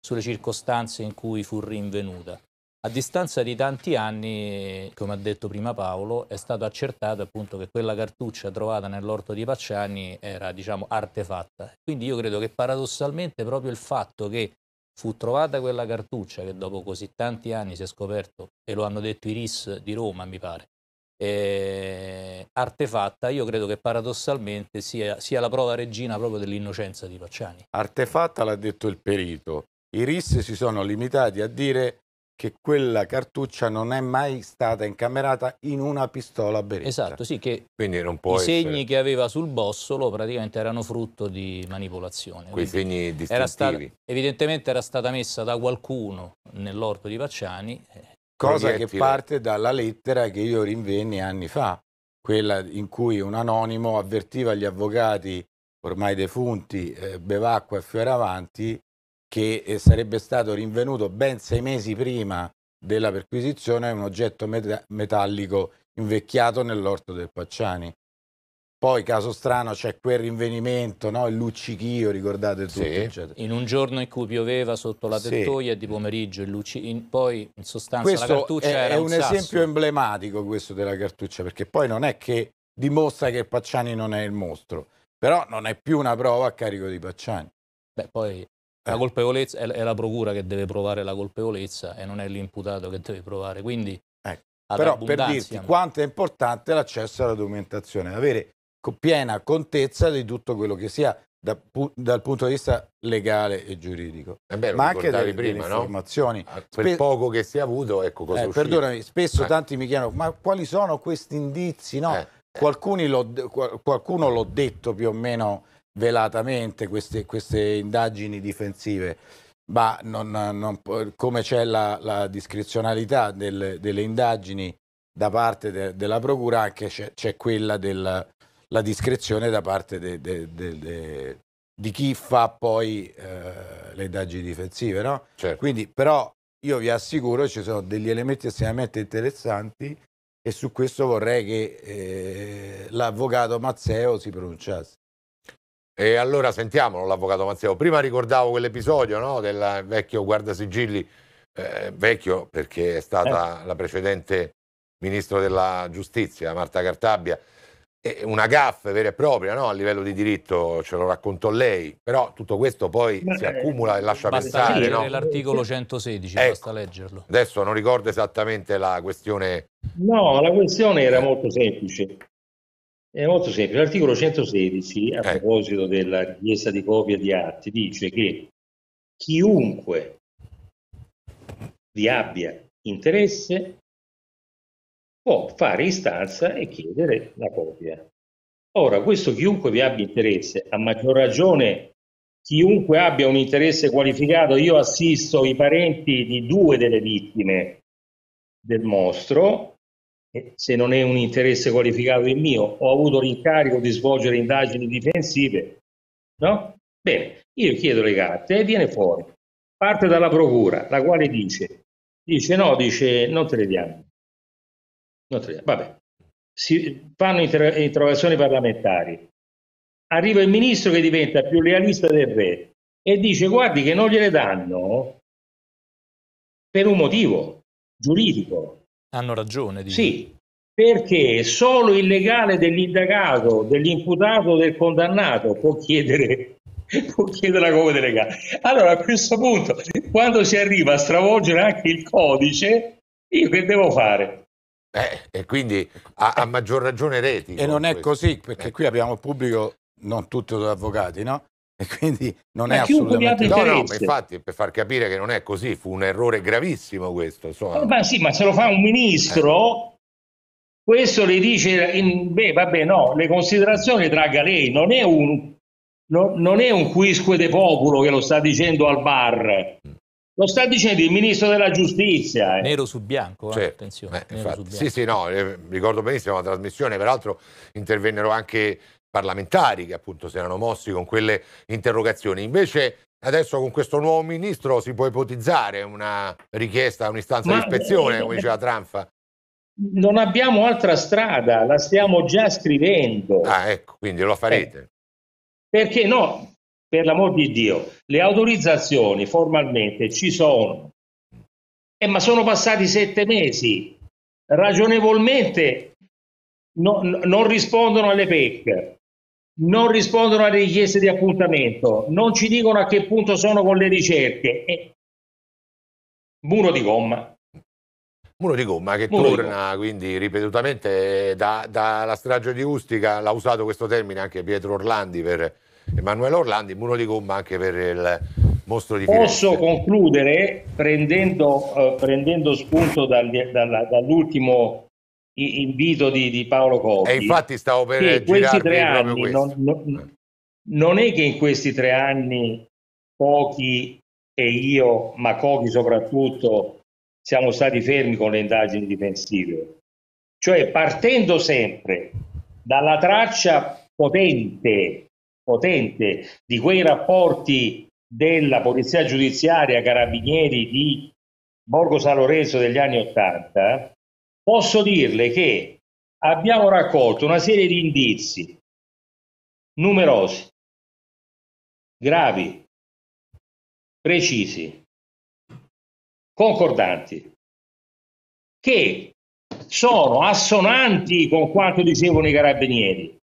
sulle circostanze in cui fu rinvenuta. A distanza di tanti anni, come ha detto prima Paolo, è stato accertato appunto che quella cartuccia trovata nell'orto di Pacciani era, diciamo, artefatta. Quindi io credo che paradossalmente proprio il fatto che fu trovata quella cartuccia che dopo così tanti anni si è scoperto, e lo hanno detto i RIS di Roma, mi pare, eh, artefatta, io credo che paradossalmente sia, sia la prova regina proprio dell'innocenza di Pacciani. Artefatta l'ha detto il perito. I RIS si sono limitati a dire che quella cartuccia non è mai stata incamerata in una pistola beretta. Esatto, sì, che Quindi non può i essere... segni che aveva sul bossolo praticamente erano frutto di manipolazione. Quei Quindi segni distintivi. Era stata, evidentemente era stata messa da qualcuno nell'orto di Pacciani. Eh, Cosa che parte dalla lettera che io rinvenni anni fa, quella in cui un anonimo avvertiva gli avvocati ormai defunti eh, Bevacqua e Fioravanti che eh, sarebbe stato rinvenuto ben sei mesi prima della perquisizione un oggetto met metallico invecchiato nell'orto del Pacciani. Poi, caso strano, c'è quel rinvenimento, no? il luccichio, ricordate tutto. Sì. In un giorno in cui pioveva sotto la tettoia sì. di pomeriggio, il lucci... in... poi in sostanza questo la cartuccia è, era un Questo è un sasso. esempio emblematico questo della cartuccia, perché poi non è che dimostra che Pacciani non è il mostro, però non è più una prova a carico di Pacciani. Beh, poi la eh. colpevolezza è, la procura che deve provare la colpevolezza e non è l'imputato che deve provare. Quindi, ecco. però per dirti quanto è importante l'accesso alla documentazione, avere piena contezza di tutto quello che sia da, dal punto di vista legale e giuridico, eh beh, ma anche delle, prima, delle no? informazioni. Ah, quel poco che si è avuto, ecco cosa eh, Perdonami, spesso eh. tanti mi chiedono, ma quali sono questi indizi? No? Eh. Qualcuno l'ho detto più o meno velatamente queste, queste indagini difensive, ma non, non, come c'è la, la discrezionalità del, delle indagini da parte de, della Procura, anche c'è, quella della discrezione da parte de, de, di chi fa poi eh, le indagini difensive. No? Certo. Quindi, però io vi assicuro ci sono degli elementi estremamente interessanti e su questo vorrei che eh, l'avvocato Mazzeo si pronunciasse. E allora sentiamolo l'avvocato Mazzeo. Prima ricordavo quell'episodio no, del vecchio guardasigilli, eh, vecchio perché è stata eh. la precedente ministro della giustizia, Marta Cartabbia, e una gaffe vera e propria no, a livello di diritto, ce lo raccontò lei, però tutto questo poi Beh, si eh, accumula e lascia basta pensare. Leggere no? l'articolo 116, ecco, basta leggerlo. Adesso non ricordo esattamente la questione. No, la questione era molto semplice. È molto semplice. L'articolo 116, a eh. proposito della richiesta di copia di atti, dice che chiunque vi abbia interesse può fare istanza e chiedere la copia. Ora, questo chiunque vi abbia interesse, a maggior ragione chiunque abbia un interesse qualificato, io assisto i parenti di due delle vittime del mostro se non è un interesse qualificato il mio, ho avuto l'incarico di svolgere indagini difensive, no? Bene, io chiedo le carte e viene fuori. Parte dalla procura, la quale dice, dice no, dice non te le diamo. Non te le diamo. Vabbè, si fanno inter- interrogazioni parlamentari. Arriva il ministro che diventa più realista del re e dice guardi che non gliele danno per un motivo giuridico, hanno ragione. Dico. Sì, perché solo il legale dell'indagato, dell'imputato, del condannato può chiedere, *laughs* può chiedere la copia legale. Allora a questo punto, quando si arriva a stravolgere anche il codice, io che devo fare? Eh, e quindi a, a maggior ragione reti. E non questo. è così, perché eh. qui abbiamo pubblico, non tutti avvocati, no? e quindi non ma eh, è assolutamente no, no, infatti per far capire che non è così, fu un errore gravissimo questo. Insomma. Eh, ma sì, ma se lo fa un ministro, eh. questo le dice, in, beh vabbè no, le considerazioni tragga lei, non è un, no, non è un quisque de popolo che lo sta dicendo al bar. Mm. Lo sta dicendo il ministro della giustizia. Eh. Nero su bianco, cioè, attenzione. Eh, infatti, bianco. Sì, sì, no, eh, ricordo benissimo la trasmissione, peraltro intervennero anche parlamentari che appunto si erano mossi con quelle interrogazioni. Invece adesso con questo nuovo ministro si può ipotizzare una richiesta, un'istanza Ma, di ispezione, come diceva Tranfa? Non abbiamo altra strada, la stiamo già scrivendo. Ah, ecco, quindi lo farete. Eh, perché no, per l'amor di Dio, le autorizzazioni formalmente ci sono, eh, ma sono passati sette mesi, ragionevolmente no, no, non rispondono alle PEC, non rispondono alle richieste di appuntamento, non ci dicono a che punto sono con le ricerche. Eh. muro di gomma. Muro di gomma che Muro torna quindi ripetutamente dalla da strage di Ustica, l'ha usato questo termine anche Pietro Orlandi per Emanuele Orlandi, muro di gomma anche per il mostro di Firenze. Posso concludere prendendo, eh, prendendo spunto dal, dal, dall'ultimo invito di, di Paolo Coppi. E infatti stavo per questi tre anni non, non, non, è che in questi tre anni pochi e io, ma pochi soprattutto, siamo stati fermi con le indagini difensive. Cioè partendo sempre dalla traccia potente, potente di quei rapporti della polizia giudiziaria carabinieri di Borgo San Lorenzo degli anni Ottanta, Posso dirle che abbiamo raccolto una serie di indizi numerosi, gravi, precisi, concordanti, che sono assonanti con quanto dicevano i carabinieri.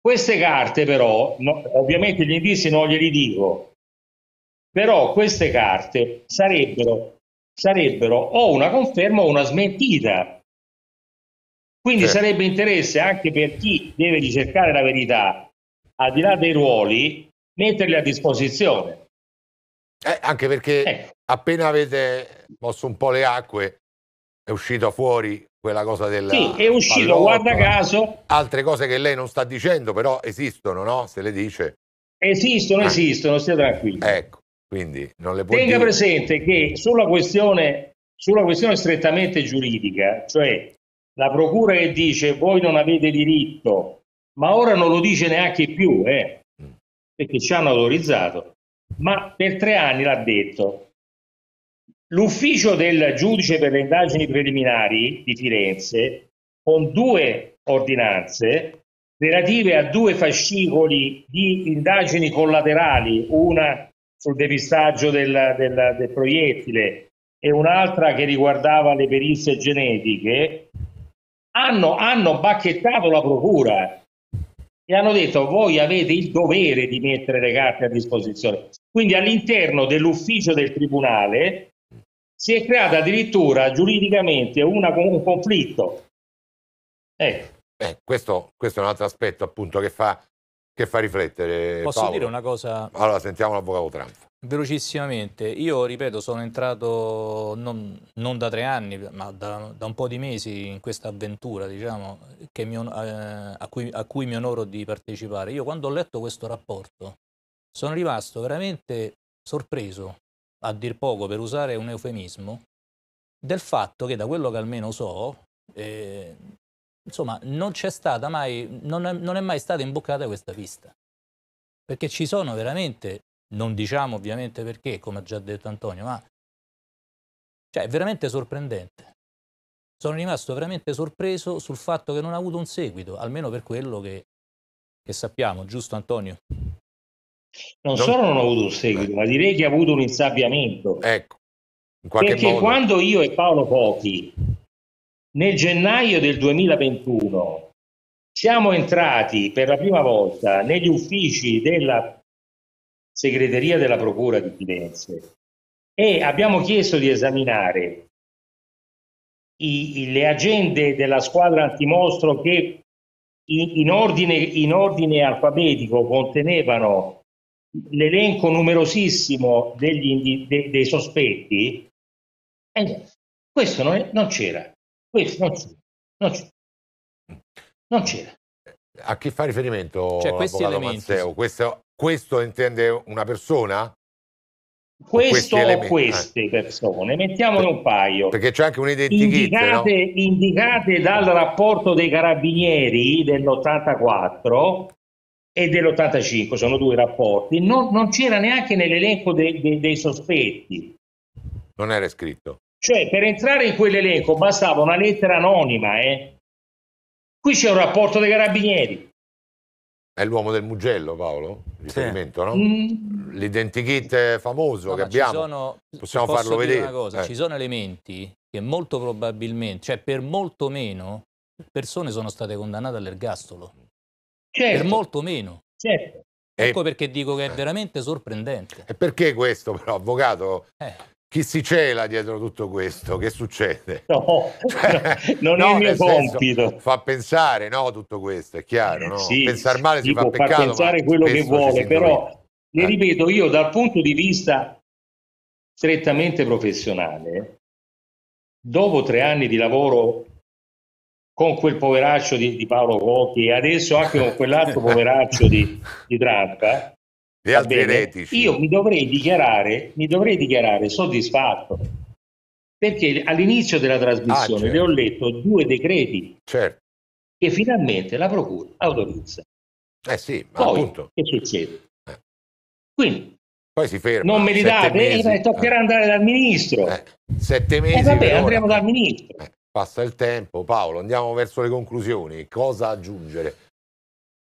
Queste carte però, no, ovviamente gli indizi non glieli dico, però queste carte sarebbero sarebbero o una conferma o una smentita. Quindi certo. sarebbe interesse anche per chi deve ricercare la verità, al di là dei ruoli, metterli a disposizione. Eh, anche perché eh. appena avete mosso un po' le acque è uscita fuori quella cosa del Sì, è uscito, guarda caso. Altre cose che lei non sta dicendo, però esistono, no? Se le dice. Esistono, ah. esistono, stia tranquillo. Ecco. Quindi non le Tenga dire... presente che sulla questione, sulla questione strettamente giuridica, cioè la procura che dice voi non avete diritto, ma ora non lo dice neanche più, eh, mm. perché ci hanno autorizzato, ma per tre anni l'ha detto. L'ufficio del giudice per le indagini preliminari di Firenze, con due ordinanze relative a due fascicoli di indagini collaterali, una sul depistaggio del, del, del proiettile e un'altra che riguardava le perizie genetiche, hanno, hanno bacchettato la procura e hanno detto voi avete il dovere di mettere le carte a disposizione. Quindi all'interno dell'ufficio del Tribunale si è creata addirittura giuridicamente una, un conflitto. Ecco. Eh, questo, questo, è un altro aspetto appunto che fa che fa riflettere. Posso Paolo? dire una cosa? Allora sentiamo l'avvocato Trump. Velocissimamente, io ripeto, sono entrato non, non da tre anni, ma da, da, un po' di mesi in questa avventura, diciamo, mi, eh, a, cui, a cui mi onoro di partecipare. Io quando ho letto questo rapporto sono rimasto veramente sorpreso, a dir poco per usare un eufemismo, del fatto che da quello che almeno so, eh, Insomma, non c'è stata mai, non è, non è mai stata imboccata questa pista. Perché ci sono veramente, non diciamo ovviamente perché, come ha già detto Antonio, ma cioè, è veramente sorprendente. Sono rimasto veramente sorpreso sul fatto che non ha avuto un seguito, almeno per quello che, che sappiamo, giusto Antonio? Non, non solo non ha avuto un seguito, ma direi che ha avuto un insabbiamento. Ecco, in qualche Perché modo. quando io e Paolo Pochi nel gennaio del 2021 siamo entrati per la prima volta negli uffici della segreteria della Procura di Firenze e abbiamo chiesto di esaminare i, le agende della squadra antimostro che in, in, ordine, in ordine alfabetico contenevano l'elenco numerosissimo degli, de, dei sospetti, eh, questo non, è, non c'era. Questo non c'è. Non c'è. Non c'era. A chi fa riferimento cioè, questi elementi, questo, questo, intende una persona? Questo o queste eh. persone, mettiamone un paio. Perché c'è anche un'identità. Indicate, no? indicate dal rapporto dei carabinieri dell'84 e dell'85, sono due rapporti, non, non c'era neanche nell'elenco de, de, dei sospetti. Non era scritto. Cioè, per entrare in quell'elenco bastava una lettera anonima, eh? Qui c'è un rapporto dei carabinieri. È l'uomo del Mugello, Paolo? Riferimento, sì. no? Mm. L'identikit famoso no, che abbiamo. Sono, Possiamo farlo vedere. Cosa, eh. Ci sono elementi che molto probabilmente, cioè per molto meno, persone sono state condannate all'ergastolo. Certo. Per molto meno. Certo. Ecco e... perché dico che è veramente sorprendente. E perché questo, però, avvocato? Eh chi si cela dietro tutto questo? Che succede? No, cioè, *laughs* non no, è il mio compito. Senso, fa pensare, no, tutto questo, è chiaro. No? Sì, Pensare male si fa peccato. Fa pensare quello che vuole, però, le eh. ripeto, io dal punto di vista strettamente professionale, dopo tre anni di lavoro con quel poveraccio di, di Paolo Cocchi e adesso anche con quell'altro *laughs* poveraccio di, di Trump, e altri eretici. Io mi dovrei, mi dovrei dichiarare soddisfatto perché all'inizio della trasmissione ah, certo. le ho certo. letto due decreti certo. che finalmente la Procura autorizza. Eh sì, ma Poi, appunto. Che succede? Eh. Quindi, Poi si ferma. Non meritate, eh, toccherà eh. andare dal ministro. Eh. Sette eh, mesi. Eh, vabbè, andremo ora. dal ministro. Eh, passa il tempo, Paolo, andiamo verso le conclusioni. Cosa aggiungere?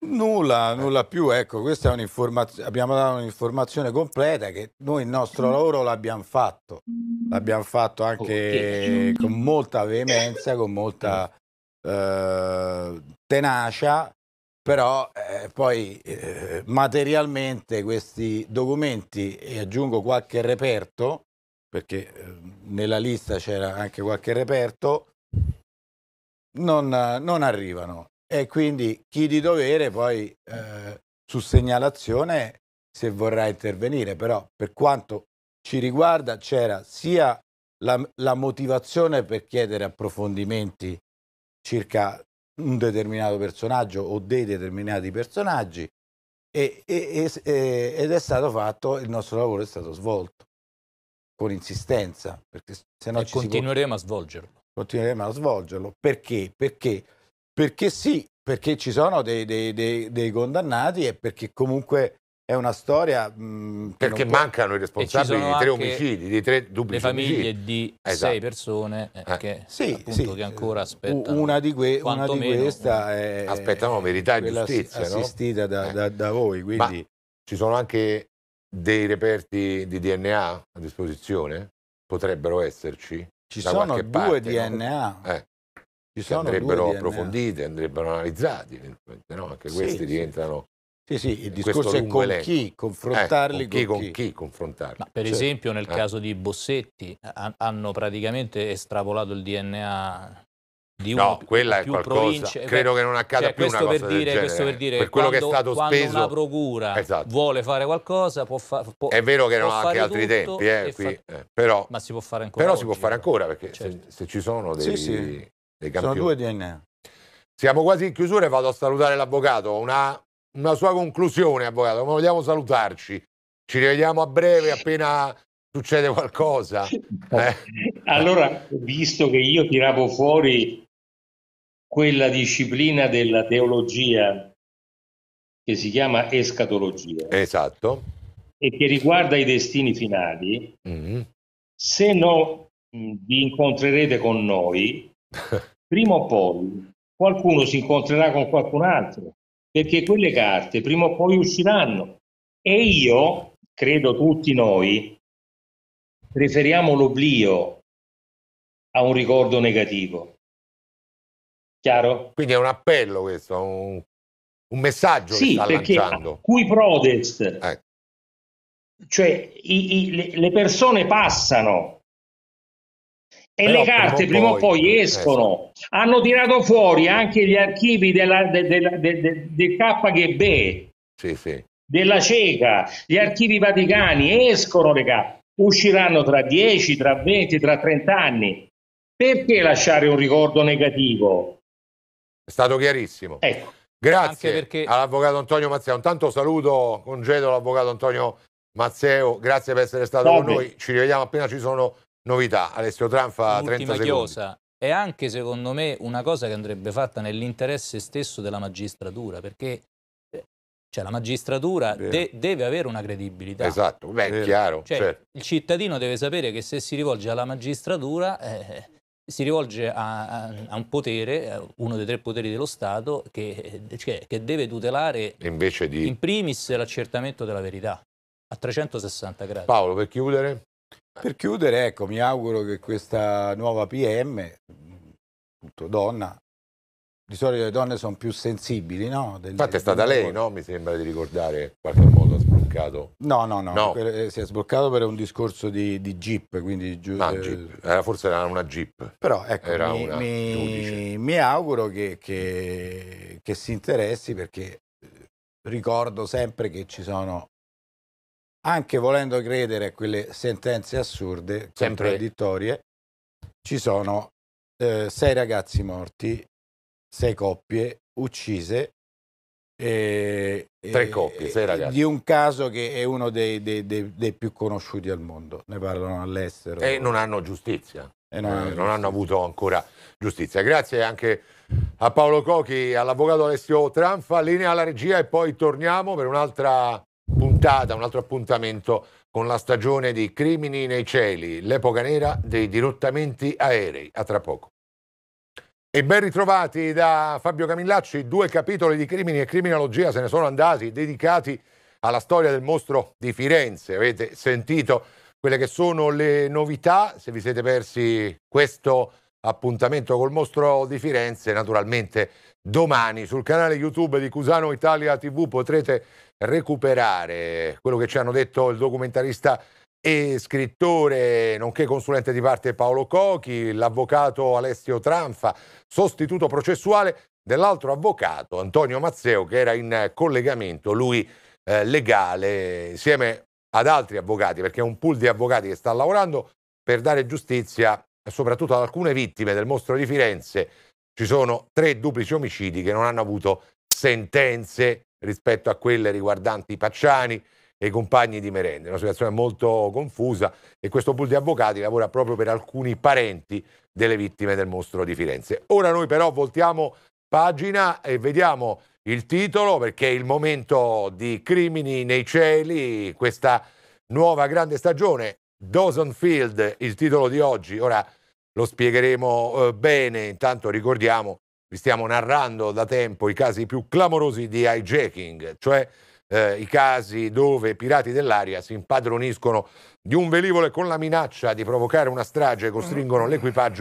Nulla, eh. nulla più, ecco, questa è un'informazione, abbiamo dato un'informazione completa che noi il nostro mm. lavoro l'abbiamo fatto, l'abbiamo fatto anche con molta veemenza, con molta eh. eh, tenacia, però eh, poi eh, materialmente questi documenti, e aggiungo qualche reperto, perché eh, nella lista c'era anche qualche reperto, non, non arrivano. E quindi chi di dovere poi eh, su segnalazione se vorrà intervenire, però per quanto ci riguarda c'era sia la, la motivazione per chiedere approfondimenti circa un determinato personaggio o dei determinati personaggi, e, e, e, ed è stato fatto, il nostro lavoro è stato svolto con insistenza, perché se no continueremo può... a svolgerlo. Continueremo a svolgerlo perché? Perché perché sì, perché ci sono dei, dei, dei, dei condannati e perché comunque è una storia mh, mhmm, perché mancano può... i responsabili di tre omicidi, di tre dubbi le famiglie omicidi. di esatto. sei persone eh, eh. Che, sì, appunto, sì. che, ancora aspettano una di, que- una di questa è, aspettano verità e giustizia assistita no? da, eh. da, da, voi quindi... Ma ci sono anche dei reperti di DNA a disposizione potrebbero esserci ci sono due parte, DNA no? eh. Ci che andrebbero approfondite, andrebbero analizzati, no? anche questi sì, diventano... Sì, sì, il discorso è con elenco. chi confrontarli. Eh, con, chi, con, chi. con, chi, confrontarli. Ma per cioè, esempio nel eh. caso di Bossetti hanno praticamente estrapolato il DNA di no, uno, quella è qualcosa, province. credo che non accada cioè, più una cosa per dire, Questo per dire per quello quando, che è stato quando speso, una procura esatto. vuole fare qualcosa può fare È vero che erano anche altri tempi, eh, qui, fa... eh, però, ma si può fare ancora Però oggi, si può fare eh. ancora, perché certo. se, se, ci sono dei... Sì, sì dei campioni. Sono due DNA. Siamo quasi in chiusura e vado a salutare l'avvocato. Una, una sua conclusione, avvocato. Come vogliamo salutarci? Ci rivediamo a breve appena succede qualcosa. *laughs* Eh. Allora, visto che io tiravo fuori quella disciplina della teologia che si chiama escatologia. Esatto. E che riguarda i destini finali, mm -hmm. se no mm, vi incontrerete con noi *laughs* prima o poi qualcuno si incontrerà con qualcun altro, perché quelle carte prima o poi usciranno. E io, credo tutti noi, preferiamo l'oblio a un ricordo negativo. Chiaro? Quindi è un appello questo, un, un messaggio sì, che perché lanciando. Qui protest. Eh. Cioè i, i, le persone passano, e Però le carte prima o poi, poi eh, escono. Esatto. Hanno tirato fuori anche gli archivi della, de, de, de, del KGB, sì, sì. della CECA, gli archivi vaticani, escono le carte. Usciranno tra 10, tra 20, tra 30 anni. Perché lasciare un ricordo negativo? È stato chiarissimo. Ecco. Grazie perché... all'avvocato Antonio Mazzeo. Intanto saluto, congedo l'avvocato Antonio Mazzeo, grazie per essere stato Vabbè. con noi. Ci rivediamo appena ci sono novità. Alessio Tranfa, 30 secondi. Chiosa. È anche, secondo me, una cosa che andrebbe fatta nell'interesse stesso della magistratura, perché eh, cioè, la magistratura de deve avere una credibilità. Esatto, beh, è chiaro. Cioè, certo. Il cittadino deve sapere che se si rivolge alla magistratura... Eh, si rivolge a, a, a, un potere, eh, uno dei tre poteri dello Stato, che, cioè, che deve tutelare di... in primis l'accertamento della verità a 360 gradi. Paolo, per chiudere? Per chiudere, ecco, mi auguro che questa nuova PM, tutto donna, di solito le donne sono più sensibili, no? Delle, Infatti è stata lei, no? Mi sembra di ricordare in qualche modo sbloccato. No, no, no, no. Per, eh, si è sbloccato per un discorso di, di Jeep, quindi giu, no, ah, eh, Jeep. Era, eh, forse era una Jeep. Però ecco, era mi, una mi, mi auguro che, che, che si interessi perché eh, ricordo sempre che ci sono anche volendo credere a quelle sentenze assurde, Sempre. contraddittorie, ci sono eh, sei ragazzi morti, sei coppie uccise. E, Tre e, coppie, sei ragazzi. Di un caso che è uno dei, dei, dei, dei più conosciuti al mondo, ne parlano all'estero. E non hanno giustizia. Eh, non hanno avuto ancora giustizia. Grazie anche a Paolo Cochi, all'avvocato Alessio Tranfa, linea alla regia e poi torniamo per un'altra puntata, un altro appuntamento con la stagione di Crimini nei cieli, l'epoca nera dei dirottamenti aerei. A tra poco. E ben ritrovati da Fabio Camillacci, due capitoli di Crimini e Criminologia se ne sono andati dedicati alla storia del mostro di Firenze. Avete sentito quelle che sono le novità, se vi siete persi questo appuntamento col mostro di Firenze, naturalmente domani sul canale YouTube di Cusano Italia TV potrete recuperare quello che ci hanno detto il documentarista e scrittore, nonché consulente di parte Paolo Cochi, l'avvocato Alessio Tranfa, sostituto processuale dell'altro avvocato Antonio Mazzeo che era in collegamento, lui eh, legale, insieme ad altri avvocati, perché è un pool di avvocati che sta lavorando per dare giustizia soprattutto ad alcune vittime del mostro di Firenze ci sono tre duplici omicidi che non hanno avuto sentenze rispetto a quelle riguardanti Pacciani e i compagni di merende. Una situazione molto confusa e questo pool di avvocati lavora proprio per alcuni parenti delle vittime del mostro di Firenze. Ora noi però voltiamo pagina e vediamo il titolo perché è il momento di Crimini nei cieli, questa nuova grande stagione. Dawson Field, il titolo di oggi. Ora lo spiegheremo eh, bene. Intanto ricordiamo, vi stiamo narrando da tempo i casi più clamorosi di hijacking, cioè eh, i casi dove pirati dell'aria si impadroniscono di un velivolo e con la minaccia di provocare una strage ah, costringono l'equipaggio